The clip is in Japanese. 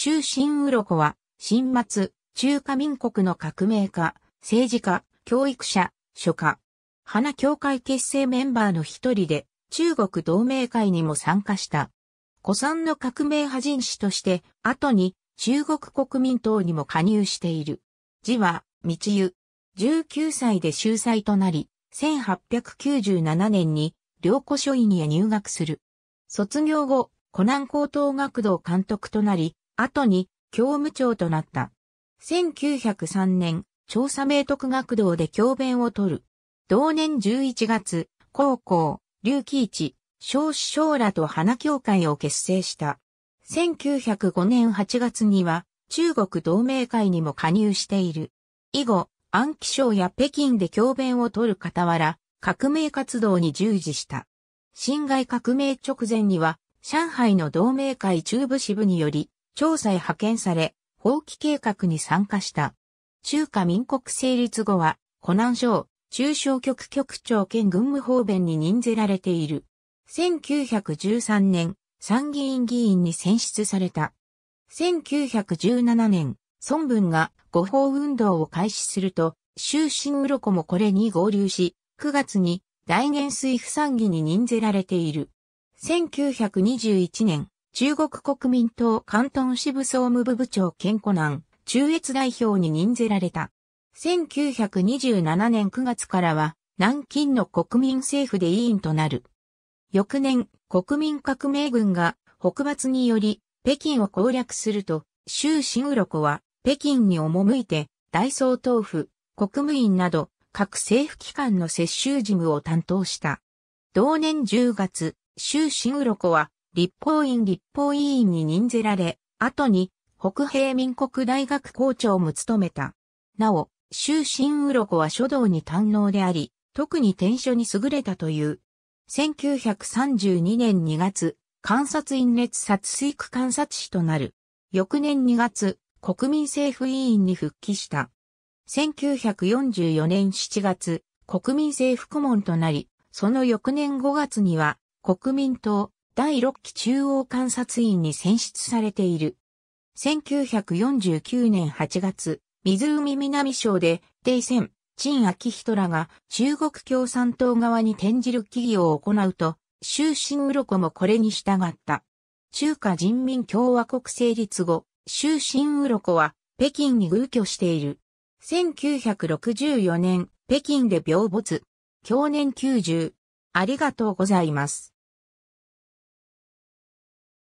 州新鱗は、新末、中華民国の革命家、政治家、教育者、書家。花協会結成メンバーの一人で、中国同盟会にも参加した。古参の革命派人士として、後に中国国民党にも加入している。字は、道湯。19歳で秀才となり、1897年に、両子書院へ入学する。卒業後、湖南高等学堂監督となり、後に教務長となった。1903年、調査明徳学堂で教鞭を取る。同年11月、高校、龍騎一、少子将らと花協会を結成した。1905年8月には、中国同盟会にも加入している。以後、安徽省や北京で教鞭を取る傍ら、革命活動に従事した。侵害革命直前には、上海の同盟会中部支部により、調査へ派遣され、放棄計画に参加した。中華民国成立後は、湖南省、中小局局長兼軍務方便に任ぜられている。1913年、参議院議員に選出された。1917年、孫文が誤報運動を開始すると、終身鱗もこれに合流し、9月に大元水不参議に任ぜられている。1921年、中国国民党関東支部総務部部長健湖南、中越代表に任ぜられた。1927年9月からは、南京の国民政府で委員となる。翌年、国民革命軍が北伐により北京を攻略すると、周新子は北京に赴いて、大総統府、国務院など各政府機関の接収事務を担当した。同年10月、周新子は立法院立法委員に任ぜられ、後に北平民国大学校長も務めた。なお、終身鱗は書道に堪能であり、特に転書に優れたという。1932年2月、観察院列殺水区観察士となる。翌年2月、国民政府委員に復帰した。1944年7月、国民政府顧問となり、その翌年5月には、国民党、第6期中央監察院に選出されている。1949年8月、湖南省で、定戦、陳明人らが中国共産党側に転じる企業を行うと、終身鱗もこれに従った。中華人民共和国成立後、終身鱗は北京に偶居している。1964年、北京で病没。享年90。ありがとうございます。